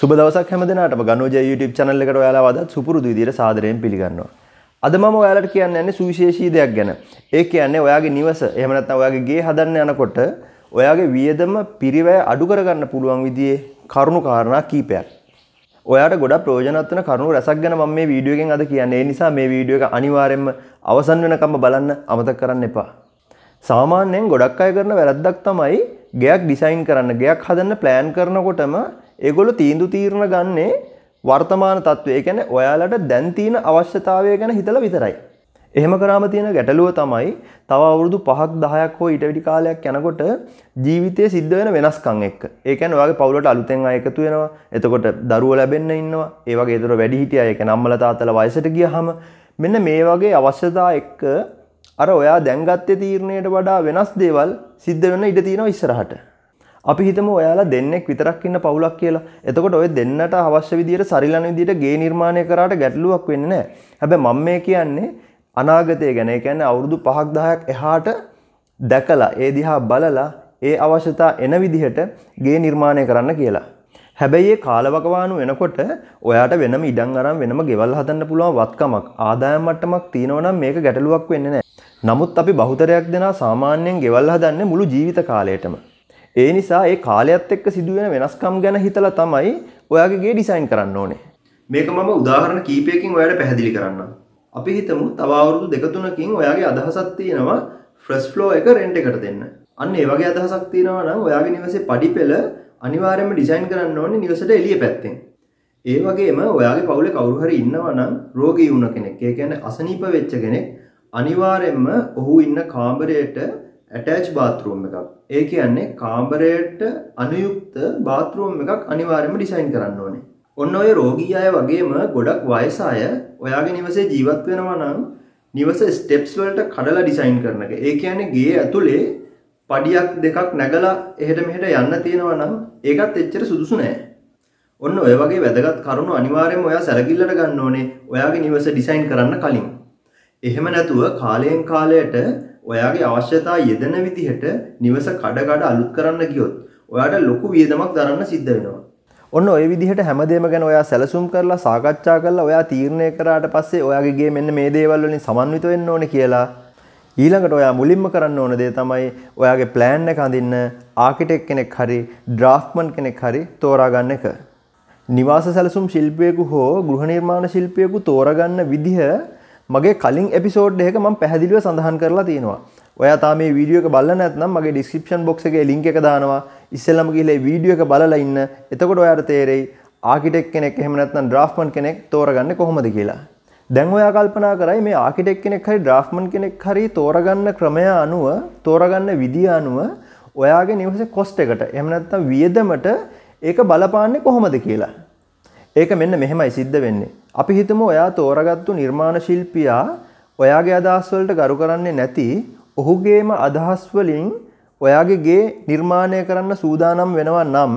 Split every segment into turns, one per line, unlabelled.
සුබ දවසක් හැම දෙනාටම ගනෝජය YouTube channel එකට ඔයාලා වදත් සුපුරුදු විදියට සාදරයෙන් පිළිගන්නවා. අද මම ඔයාලට කියන්න යන්නේ සුවිශේෂී දෙයක් ගැන. ඒ කියන්නේ ඔයාගේ නිවස එහෙම නැත්නම් ඔයාගේ ගේ හදන්න යනකොට ඔයාගේ වියදම පිරිවැය අඩු කරගන්න පුළුවන් විදිහේ කරුණු කාරණා කීපයක්. ඔයාට ගොඩක් ප්‍රයෝජනවත් වෙන කරුණු රසක් ගැන මම මේ වීඩියෝ එකෙන් අද කියන්නේ. ඒ නිසා මේ වීඩියෝ එක අනිවාර්යයෙන්ම අවසන් වෙනකම්ම බලන්න අමතක කරන්න එපා. සාමාන්‍යයෙන් ගොඩක් අය කරන වැරද්දක් තමයි ගෙයක් ඩිසයින් කරන්න ගෙයක් හදන්න ප්ලෑන් කරනකොටම ඒගොල්ලෝ තීන්දුව තීරණ ගන්නේ වර්තමාන තත්ත්වය කියන්නේ ඔයාලට දැන් තියෙන අවශ්‍යතාවය ගැන හිතලා විතරයි. එහෙම කරාම තියෙන ගැටලුව තමයි තව අවුරුදු 5ක් 10ක් හෝ ඊට වැඩි කාලයක් යනකොට ජීවිතයේ සිද්ධ වෙන වෙනස්කම් එක්ක. ඒ කියන්නේ ඔයාගේ පවුලට අලුතෙන් අය එකතු වෙනවා. එතකොට දරුවෝ ලැබෙන්න ඉන්නවා. ඒ වගේ ඒතර වැඩි හිටිය අය කියන්නේ අම්මලා තාත්තලා වයසට ගියාම මෙන්න මේ වගේ අවශ්‍යතා එක්ක අර ඔයා දැන් ගත්තේ තීරණයට වඩා වෙනස් දේවල් සිද්ධ වෙන්න ඉඩ තියෙනවා ඉස්සරහට. අපි හිතම ඔයාලා දෙන්නෙක් විතරක් ඉන්න පවුලක් කියලා. එතකොට ඔය දෙන්නට අවශ්‍ය විදියට සරිලන විදියට ගේ නිර්මාණය කරාට ගැටලුවක් වෙන්නේ නැහැ. හැබැයි මම මේ කියන්නේ අනාගතය ගැන. ඒ කියන්නේ අවුරුදු 5ක් 10ක් එහාට දැකලා ඒ දිහා බලලා ඒ අවශ්‍යතා එන විදිහට ගේ නිර්මාණය කරන්න කියලා. හැබැයි ඒ කාලවකවානු වෙනකොට ඔයාට වෙනම ඉඩම් අරන් වෙනම ගෙවල් හදන්න පුළුවන් වත්කමක් ආදායම් මට්ටමක් තියෙනවා නම් මේක ගැටලුවක් වෙන්නේ නැහැ. නමුත් අපි බහුතරයක් දෙනා සාමාන්‍යයෙන් ගෙවල් හදන්නේ මුළු ජීවිත කාලයටම. ඒ නිසා ඒ කාලයත් එක්ක සිදුවෙන වෙනස්කම් ගැන හිතලා තමයි ඔයාගේ ගේ ඩිසයින් කරන්න ඕනේ. මේක මම උදාහරණ කීපයකින් ඔයාලට පැහැදිලි කරන්නම්. අපි හිතමු තව අවුරුදු දෙක තුනකින් ඔයාගේ අදහසක් තියෙනවා ෆ්‍රස් ෆ්ලෝ එක රෙන්ට් එකට දෙන්න. අන්න ඒ වගේ අදහසක් තියෙනවා නම් ඔයාගේ නිවසේ පඩිපෙළ අනිවාර්යයෙන්ම ඩිසයින් කරන්න ඕනේ නිවසට එළිය පැත්තෙන්. ඒ වගේම ඔයාගේ පවුලේ කවුරු හරි ඉන්නවා නම් රෝගී වුණ කෙනෙක්, ඒ කියන්නේ අසනීප වෙච්ච කෙනෙක් අනිවාර්යයෙන්ම ඔහු ඉන්න කාමරයට ඇටච් බාතරූම් එකක් ඒ කියන්නේ කාම්බරයට අනයුක්ත බාතරූම් එකක් අනිවාර්යම ඩිසයින් කරන්න ඕනේ ඔන්න ඔය රෝගී අය වගේම ගොඩක් වයස අය ඔයාගේ නිවසේ ජීවත් වෙනවා නම් නිවස ස්ටෙප්ස් වලට කඩලා ඩිසයින් කරන එක ඒ කියන්නේ ගේ ඇතුලේ පඩියක් දෙකක් නැගලා එහෙට මෙහෙට යන්න තියෙනවා නම් ඒකත් එච්චර සුදුසු නෑ ඔන්න ඔය වගේ වැදගත් කරුණු අනිවාර්යයෙන්ම ඔයා සැලකිල්ලට ගන්න ඕනේ ඔයාගේ නිවස ඩිසයින් කරන්න කලින් එහෙම නැතුව කාලයෙන් කාලයට ඔයාගේ අවශ්‍යතා යෙදෙන විදිහට නිවස කඩ කඩ අලුත් කරන්න ගියොත් ඔයාට ලොකු වියදමක් දරන්න සිද්ධ වෙනවා. ඔන්න ඔය විදිහට හැමදේම ගැන ඔයා සැලසුම් කරලා සාකච්ඡා කරලා ඔයා තීරණය කරාට පස්සේ ඔයාගේ මෙන්න මේ දේවල් වලින් සමන්විත වෙන්න ඕනේ කියලා ඊළඟට ඔයා මුලින්ම කරන්න ඕන දේ තමයි ඔයාගේ ප්ලෑන් එක හඳින්න ආකිටෙක් කෙනෙක් හරි ඩ්‍රාෆ්ට්මන් කෙනෙක් හරි තෝරා ගන්න එක. නිවාස සැලසුම් ශිල්පියෙකු හෝ ගෘහ නිර්මාණ ශිල්පියෙකු තෝරගන්න විදිහ මගේ කලින් එපිසෝඩ් එක ම පැහදිලිව සඳහන් කරලා තියෙනවා ඔයා මේ වීඩියෝ බල නැත්නම් මගේ ඩිස්ක්‍රපෂන් බොක්ස එක ලිින්ක එක දානවා ඉස්සල්ලම කියලේ වීඩියෝ එක බලලා ඉන්න එතකොට ඔයාට තේරෙයි ආකිටෙක් කෙනෙක් එහෙමනත්නම් ඩ්‍රාෆ්මන් කෙනෙක් තෝරගන්න කොහොමද කියලා දැන් ඔයා කල්පනා කරයි මේ ආකිටෙක් කෙනෙක් හරි ඩ්‍රාෆ්මන් කෙනෙක් හරි තෝරගන්න ක්‍රමය අනුව තෝරගන්න විදිය අනුව ඔයාගේ නිවස කොස්ට එකට එමනත්තා වියදමට ඒක බලපාන්නේ කොහොමද කියලා ඒක මෙන්න මෙහෙමයි සිද්ධ වෙන්නේ. අපි හිතමු ඔයා තෝරගත්තු නිර්මාණ ශිල්පියා ඔයාගේ අදහස් වලට ගරු කරන්නේ නැති ඔහුගේම අදහස් වලින් ඔයාගේ ගේ නිර්මාණය කරන්න සූදානම් වෙනවා නම්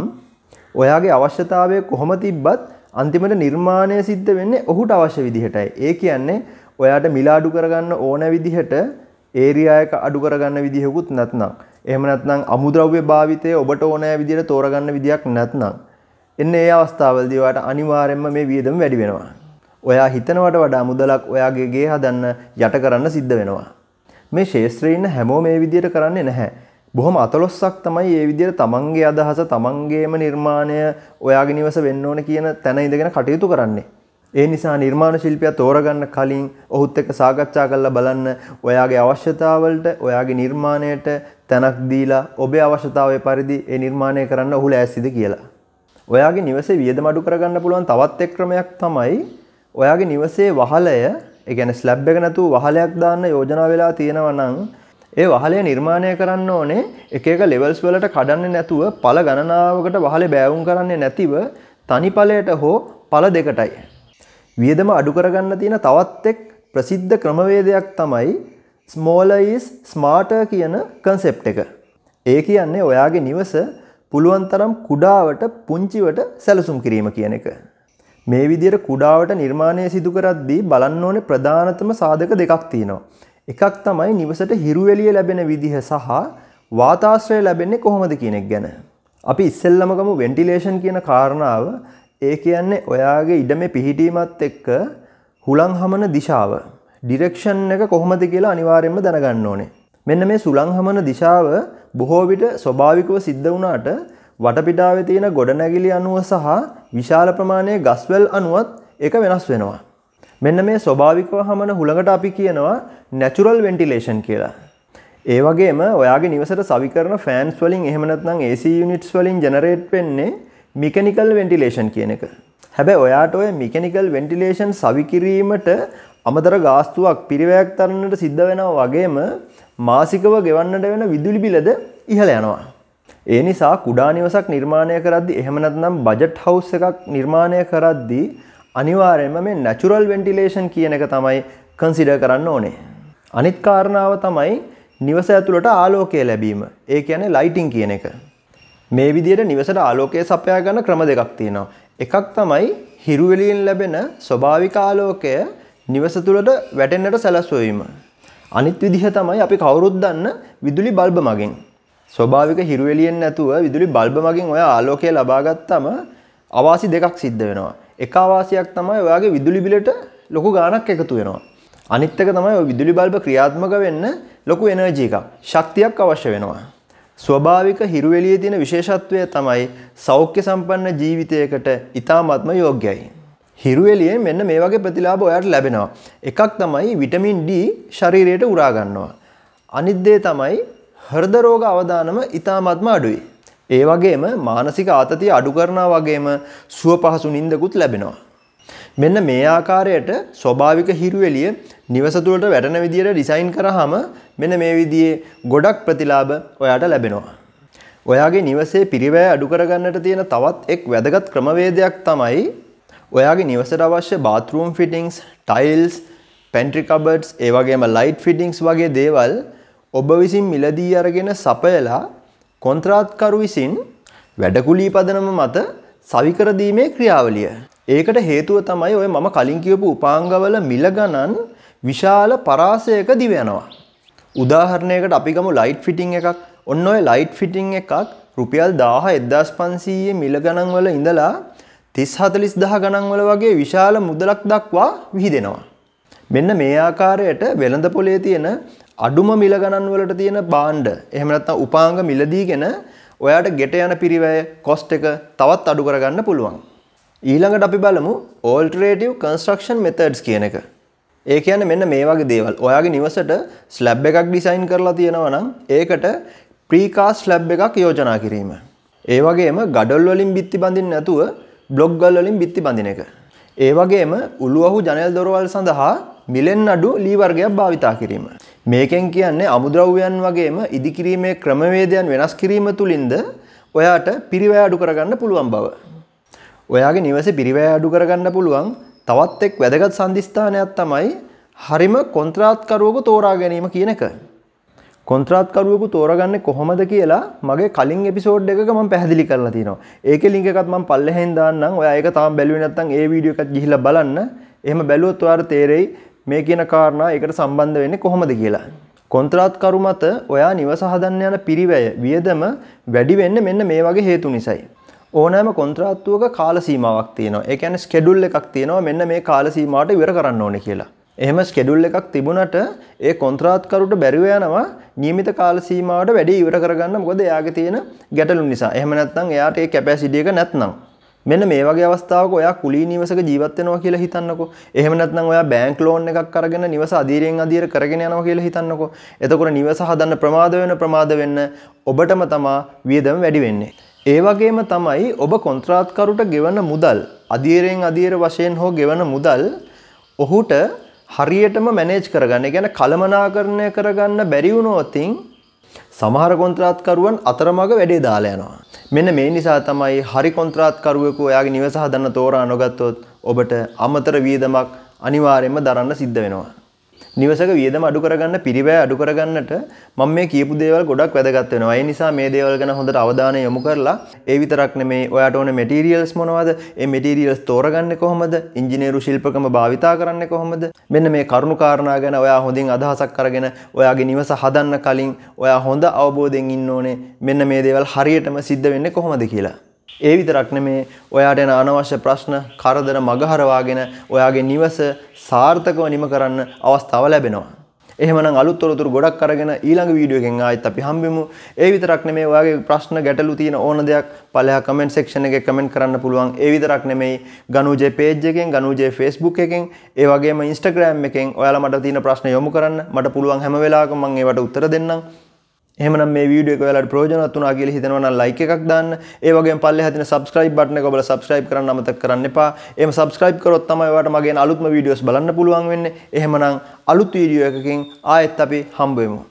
ඔයාගේ අවශ්‍යතාවය කොහොම තිබ්බත් අන්තිමට නිර්මාණය සිද්ධ වෙන්නේ ඔහුට අවශ්‍ය විදිහටයි. ඒ කියන්නේ ඔයාට මිල අඩු කරගන්න ඕන විදිහට ඒරියා එක අඩු කරගන්න විදිහකුත් නැත්නම් එහෙම නැත්නම් අමුද්‍රව්‍ය භාවිතය ඔබට ඕනෑ විදිහට තෝරගන්න විදියක් නැත්නම් එන්න ඒ අවස්ථාවල්දී ඔයාට අනිවාර්යෙන්ම මේ වියදම වැඩි වෙනවා. ඔයා හිතනවට වඩා මුදලක් ඔයාගේ ගේ හදන්න යට කරන්න සිද්ධ වෙනවා. මේ ශේත්‍රයේ ඉන්න හැමෝම මේ විදියට කරන්නේ නැහැ. බොහොම අතලොස්සක් තමයි මේ විදියට තමන්ගේ අදහස තමන්ගේම නිර්මාණය ඔයාගේ නිවස වෙන්න ඕන කියන තැන ඉඳගෙන කටයුතු කරන්නේ. ඒ නිසා නිර්මාණ ශිල්පියා තෝරගන්න කලින් ඔහුත් එක්ක සාකච්ඡා කරලා බලන්න ඔයාගේ අවශ්‍යතාවලට ඔයාගේ නිර්මාණයට තැනක් දීලා ඔබේ අවශ්‍යතාවය පරිදි ඒ නිර්මාණය කරන්න ඔහු ලෑස්තිද කියලා. ඔයාගේ නිවසේ වියදම අඩු කරගන්න පුළුවන් තවත් එක් ක්‍රමයක් තමයි ඔයාගේ නිවසේ වහලය, ඒ කියන්නේ ස්ලැබ් එක නැතුව වහලයක් දාන්න යෝජනා වෙලා තියෙනවා නම් ඒ වහලය නිර්මාණය කරන්න ඕනේ එක එක ලෙවල්ස් වලට කඩන්නේ නැතුව පළ ගණනාවකට වහලේ බෑවුම් කරන්නේ නැතිව තනි පළයට හෝ පළ දෙකටයි. වියදම අඩු කරගන්න තියෙන තවත් එක් ප්‍රසිද්ධ ක්‍රමවේදයක් තමයි smaller is smarter කියන concept එක. ඒ කියන්නේ ඔයාගේ නිවස පුළුවන් තරම් කුඩාවට පුංචිවට සැලසුම් කිරීම කියන එක. මේ විදිහට කුඩාවට නිර්මාණය සිදු කරද්දී බලන්න ඕනේ ප්‍රධානතම සාධක දෙකක් තියෙනවා. එකක් තමයි නිවසට හිරු එළිය ලැබෙන විදිහ සහ වාතාශ්‍රය ලැබෙන්නේ කොහොමද කියන එක ගැන. අපි ඉස්සෙල්ලම ගමු වෙන්ටිලේෂන් කියන කාරණාව. ඒ කියන්නේ ඔයාගේ ඉඩමේ පිහිටීමත් එක්ක හුලං හමන දිශාව, ඩිරෙක්ෂන් එක කොහොමද කියලා අනිවාර්යයෙන්ම දැනගන්න ඕනේ. මෙන්න මේ සුලං හමන දිශාව බොහෝ විට ස්වභාවිකව සිද්ධ වුණාට වටපිටාවේ තියෙන ගොඩනැගිලි අණුව සහ විශාල ප්‍රමාණයේ ගස්වැල් අණුවත් ඒක වෙනස් වෙනවා. මෙන්න මේ ස්වභාවිකව හමන හුළඟට අපි කියනවා natural ventilation කියලා. ඒ වගේම ඔයාගේ නිවසට සවි කරන ෆෑන්ස් වලින් එහෙම නැත්නම් AC units වලින් ජෙනරේට් වෙන්නේ mechanical ventilation කියන එක. හැබැයි ඔයාට ඔය mechanical ventilation සවි කිරීමට අමතර ගාස්තුවක් පිරිවැයක් තරන්නට සිද්ධ වෙනවා වගේම මාසිකව ගෙවන්නට වෙන විදුලි බිලද ඉහළ යනවා. ඒ නිසා කුඩා නිවසක් නිර්මාණය කරද්දි එහෙම නැත්නම් බජට් හවුස් එකක් නිර්මාණය කරද්දි අනිවාර්යයෙන්ම මේ නැචරල් වෙන්ටිලේෂන් කියන එක තමයි කන්සිඩර් කරන්න ඕනේ. අනිත් කාරණාව තමයි නිවස ඇතුළට ආලෝකය ලැබීම. ඒ කියන්නේ ලයිටින් කියන එක. මේ විදිහට නිවසට ආලෝකය සපයා ගන්න ක්‍රම දෙකක් තියෙනවා. එකක් තමයි හිරුවෙලියෙන් ලැබෙන ස්වභාවික ආලෝකය නිවස තුළට වැටෙන්නට සැලස්වීම. අනිත් විදිහ තමයි අපි කවුරුත් දන්න විදුලි බල්බ මගින්. ස්වභාවික හිරුවෙලියෙන් නැතුව විදුලි බල්බ මගින් ඔය ආලෝකය ලබාගත්තම අවාසි දෙකක් සිද්ධ වෙනවා. එක අවාසියක් තමයි ඔයාගේ විදුලි බිලට ලොකු ගාණක් එකතු වෙනවා. අනිත් එක තමයි ඔය විදුලි බල්බ ක්‍රියාත්මක වෙන්න ලොකු එනර්ජි එකක්, ශක්තියක් අවශ්‍ය වෙනවා. ස්වභාවික හිරුවෙලියේ තියෙන විශේෂත්වය තමයි සෞඛ්‍ය සම්පන්න ජීවිතයකට ඉතාමත්ම යෝග්‍යයි. හිරුවෙලියෙන් මෙන්න මේ වගේ ප්‍රතිලාභ ඔයාට ලැබෙනවා. එකක් තමයි විටමින් D ශරීරයට උරා ගන්නවා. අනිත් දේ තමයි හෘද රෝග අවදානම ඊටාත්ම අඩුයි. ඒ වගේම මානසික ආතතිය අඩු කරනා වගේම සුව පහසු නිින්දකුත් ලැබෙනවා. මෙන්න මේ ආකාරයට ස්වභාවික හිරුවෙලිය නිවස තුළට වැටෙන විදියට ඩිසයින් කරාම මෙන්න මේ විදිහේ ගොඩක් ප්‍රතිලාභ ඔයාට ලැබෙනවා. ඔයාගේ නිවසේ පිරිවැය අඩු කරගන්නට තියෙන තවත් එක් වැදගත් ක්‍රමවේදයක් තමයි ඔයාගේ නිවසට අවශ්‍ය බාත්රූම් ෆිටිංස් ටයිල්ස් පැන්ට්‍රිකබඩ්ස් ඒවගේම ලයිට් ෆිටිංස් වගේ දේවල් ඔබ විසින් මිලදී අරගෙන සපයලා කොන්ත්‍රාත්කරු විසින් වැඩකුලී පදනම මත සවිකරදීමේ ක්‍රියාවලිය. ඒකට හේතුව තමයි ඔය මම කලින් කියපු උපාංගවල මිල ගණන් විශාල පරාසයක දිව යනවා. උදාහරණයකට අපිගම ලයිට් ෆිටිං එකක් ඔන්න ඔය ලයිට් ෆිටිං එකක් රුපියල් දාහ එදදාස් පන්සීයේ මිල ගණන්වල ඉඳලා තිස් හතලිස් දහ ගණන්වල වගේ විශාල මුදලක් දක්වා විහිදෙනවා. මෙන්න මේ ආකාරයට වෙළඳ පොලේ තියෙන අඩුම මිල ගණන්වලට තියෙන බාණ්ඩ එහෙම නැත්නම් උපාංග මිලදීගෙන ඔයාට ගෙට යන පිරිවැය කොස්ට් එක තවත් අඩු කරගන්න පුළුවන්. ඊළඟට අපි බලමු ඕල්ටරේටිව් කන්ස්ට්‍රක්ෂන් මෙතඩ්ස් කියන එක. ඒ කියන්නේ මෙන්න මේ වගේ දේවල්. ඔයාගේ නිවසට ස්ලැබ් එකක් ඩිසයින් කරලා තියෙනවා නම් ඒකට ප්‍රීකාස්ට් ස්ලැබ් එකක් යෝජනා කිරීම. ඒ වගේම ගඩොල් වලින් බිත්ති බඳින්න නැතුව බ්ලොග්ගල් වලින් බිත්ති බඳින එක. ඒ වගේම උළුවහු ජනල් දොරවල් සඳහා මිලෙන් අඩු ලී වර්ගයක් භාවිතා කිරීම. මේකෙන් කියන්නේ අමුද්‍රව්‍යයන් වගේම ඉදිකිරීමේ ක්‍රමවේදයන් වෙනස් කිරීම තුළින්ද ඔයාට පිරිවැය අඩු කරගන්න පුළුවන් බව. ඔයාගේ නිවසේ පිරිවැය අඩු කරගන්න පුළුවන් තවත් එක් වැදගත් සම්දිස්ථානයක් තමයි හරිම කොන්ත්‍රාත්කරුවකු තෝරා ගැනීම කියන එක. කොන්ත්‍රාත්කරුවකු තෝරගන්න කොහොමද කියලා මගේ කලින් එපිසෝඩ් එක ම පැහදිලි කරලා තිනවා ඒක ලිකත්ම පල්ලහෙන් දාන්න ඔයක තම බැලුවනත්තන් ඒ වීඩියෝ එකත් ගිහිල බලන්න එහම බැලුවත් වාර තේරෙයි මේ කියන කාරණා එකට සම්බන්ධ වෙන්නේ කොහොමද කියලා. කොන්ත්‍රාත්කරු මත ඔයා නිවස හදන්න යන පිරිවැය වියදම වැඩි වෙන්න මෙන්න මේ වගේ හේතු නිසයි. ඕනෑම කොන්ත්‍රාත්තුවක කාල සීමාවක් තියෙනවා. ඒ කියන්නේ ස්කෙඩියුල් එකක් තියෙනවා මෙන්න මේ කාල සීමාවට ඉවර කරන්න ඕනේ කියලා. එහෙම ස්කෙඩුල් එකක් තිබුණට ඒ කොන්ත්‍රාත්කරුට බැරිව යනවා නියමිත කාල සීමාවට වැඩි ඉවර කරගන්න මොකද එයාගේ තියෙන ගැටලු නිසා. එහෙම නැත්නම් එයාට ඒ කැපැසිටි එක නැත්නම් මෙන්න මේ වගේ අවස්ථාවක ඔයා කුලී නිවසක ජීවත් වෙනවා කියලා හිතන්නකෝ. එහෙම නැත්නම් ඔයා බැංක් ලෝන් එකක් අරගෙන නිවස අධීරයෙන් අධීර කරගෙන යනවා කියලා හිතන්නකෝ. එතකොට නිවස හදන්න ප්‍රමාද වෙන ප්‍රමාද වෙන්න ඔබටම තමා වියදම වැඩි වෙන්නේ. ඒ වගේම තමයි ඔබ කොන්ත්‍රාත්කරුට ගෙවන මුදල් අධීරයෙන් අධීර වශයෙන් හෝ ගෙවන මුදල් ඔහුට හරියටම මැනේජ් කරගන්න ගැන කළමනාකරණය කරගන්න බැරිවුණෝතින් සමහර කොන්ත්‍රාත්කරුවන් අතරමඟ වැඩේ දාලා යනවා. මෙන්න මේ නිසා තමයි හරි කොන්ත්‍රාත්කරුවෙකු ඔයාගේ නිවස හදන්න තෝරා නොගත්තොත් ඔබට අමතර වියදමක් අනිවාර්යයෙන්ම දරන්න සිද්ධ වෙනවා. නිවසක වියදම අඩු කරගන්න පිරිවැය අඩු කරගන්නට මම මේ කියපු දේවල් ගොඩක් වැදගත් වෙනවා. ඒ නිසා මේ දේවල් ගැන හොඳට අවධානය යොමු කරලා ඒ විතරක් නෙමේ ඔයාට ඕනේ මැටීරියල්ස් මොනවද? ඒ මැටීරියල්ස් තෝරගන්නේ කොහොමද? ඉංජිනේරු ශිල්පකම භාවිතා කරන්නේ කොහොමද? මෙන්න මේ කරුණු කාරණා ගැන ඔයා හොඳින් අදහසක් අරගෙන ඔයාගේ නිවස හදන්න කලින් ඔයා හොඳ අවබෝධයෙන් ඉන්න ඕනේ. මෙන්න මේ දේවල් හරියටම සිද්ධ වෙන්නේ කොහොමද කියලා. ඒ විතරක් නෙමේ ඔයාට එන අනවශ්‍ය ප්‍රශ්න කරදර මගහරවාගෙන ඔයාගේ නිවස සාර්ථකව නිම කරන්න අවස්ථාව ලැබෙනවා. එහෙමනම් අලුත් තොරතුරු ගොඩක් අරගෙන ඊළඟ වීඩියෝ එකෙන් ආයෙත් අපි හම්බෙමු. ඒ විතරක් නෙමේ ඔයාගේ ප්‍රශ්න ගැටලු තියෙන ඕන දෙයක් පළයා කමෙන්ට් සෙක්ෂන් එකේ කමෙන්ට් කරන්න පුළුවන්. ඒ විතරක් නෙමෙයි ගනුජේ page එකෙන්, ගනුජේ Facebook එකෙන්, ඒ වගේම Instagram එකෙන් ඔයාලා මට තියෙන ප්‍රශ්න යොමු කරන්න. මට පුළුවන් හැම වෙලාවකම මම ඒවට උත්තර දෙන්නම්. එහමන මේ වීඩියක වෙලට ප්‍රෝජනත් වනා කියල හිතනවන ලයික එකක් දන්න ඒවගේ පල්ල හතින සබස්ක්‍රයිබ් බටන ඔබල සබස්ක්‍රයිබ් කරන්න අමත කරන්න එපා එම සබස්ක්‍රයිබ් කරොත් තමයිවට මගේ අලුත්ම වීඩියෝස් බලන්න පුළුවන් වෙන්න එහෙමනම් අලුත් වීඩියෝ එකකින් ආයෙත් අපි හම්බුවමු